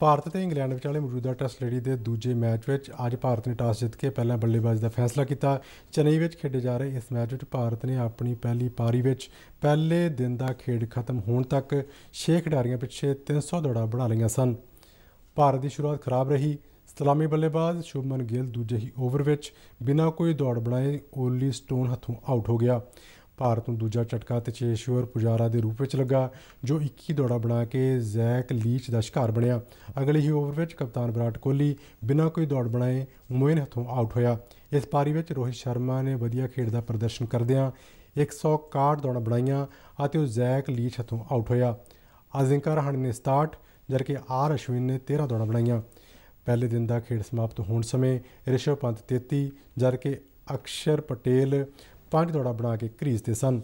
ਭਾਰਤ ਤੇ ਇੰਗਲੈਂਡ ਵਿਚਾਲੇ ਮੌਜੂਦਾ ਟੈਸਟ ਲੜੀ ਦੇ ਦੂਜੇ ਮੈਚ ਵਿੱਚ ਅੱਜ ਭਾਰਤ ਨੇ ਟਾਸ ਜਿੱਤ ਕੇ ਪਹਿਲਾਂ ਬੱਲੇਬਾਜ਼ ਦਾ ਫੈਸਲਾ ਕੀਤਾ ਚੇਨਈ ਵਿੱਚ ਖੇਡੇ ਜਾ ਰਹੇ ਇਸ ਮੈਚ ਵਿੱਚ ਭਾਰਤ ਨੇ ਆਪਣੀ ਪਹਿਲੀ ਪਾਰੀ ਵਿੱਚ ਪਹਿਲੇ ਦਿਨ ਦਾ ਖੇਡ ਖਤਮ ਹੋਣ ਤੱਕ 6 ਖਿਡਾਰੀਆਂ ਪਿੱਛੇ 300 ਦੌੜਾਂ ਬਣਾ ਲਈਆਂ ਸਨ ਭਾਰਤ ਦੀ ਸ਼ੁਰੂਆਤ ਖਰਾਬ ਰਹੀ ਸਲਾਮੀ ਬੱਲੇਬਾਜ਼ ਸ਼ੁਭਮਨ ਗਿੱਲ ਦੂਜੇ ਹੀ ਓਵਰ ਵਿੱਚ ਬਿਨਾਂ ਕੋਈ ਦੌੜ ਬਣਾਏ ਓਲੀ ਸਟੋਨ ਹੱਥੋਂ ਆਊਟ ਹੋ ਗਿਆ ਭਾਰਤ ਨੂੰ ਦੂਜਾ ਝਟਕਾ ਚੇਸ਼ਵਰ ਪੁਜਾਰਾ ਦੇ ਰੂਪ ਵਿੱਚ ਲੱਗਾ ਜੋ 21 ਦੌੜਾ ਬਣਾ ਕੇ ਜ਼ੈਕ ਲੀਚ ਦਾ ਸ਼ਿਕਾਰ ਬਣਿਆ ਅਗਲੇ ਹੀ ਓਵਰ ਵਿੱਚ ਕਪਤਾਨ ਵਿਰਾਟ ਕੋਹਲੀ ਬਿਨਾਂ ਕੋਈ ਦੌੜ ਬਣਾਏ ਮੋਇਨ ਹੱਥੋਂ ਆਊਟ ਹੋਇਆ ਇਸ ਪਾਰੀ ਵਿੱਚ ਰੋਹਿਤ ਸ਼ਰਮਾ ਨੇ ਵਧੀਆ ਖੇਡ ਦਾ ਪ੍ਰਦਰਸ਼ਨ ਕਰਦਿਆਂ 161 ਦੌੜਾਂ ਬਣਾਈਆਂ ਅਤੇ ਉਹ ਜ਼ੈਕ ਲੀਚ ਹੱਥੋਂ ਆਊਟ ਹੋਇਆ ਅਜ਼ਿੰਕਰ ਹਣ ਨੇ 67 ਜਦਕਿ ਆਰ ਅਸ਼ਵਿਨ ਨੇ 13 ਦੌੜਾਂ ਬਣਾਈਆਂ ਪਹਿਲੇ ਦਿਨ ਦਾ ਖੇਡ ਸਮਾਪਤ ਹੋਣ ਸਮੇਂ ਰਿਸ਼ਵ ਪੰਤ 33 ਜਦਕਿ ਅਕਸ਼ਰ ਪਟੇਲ ਪਾਣੀ ਦੌੜਾ ਬਣਾ ਕੇ ਘਰੀਸਦੇ ਸਨ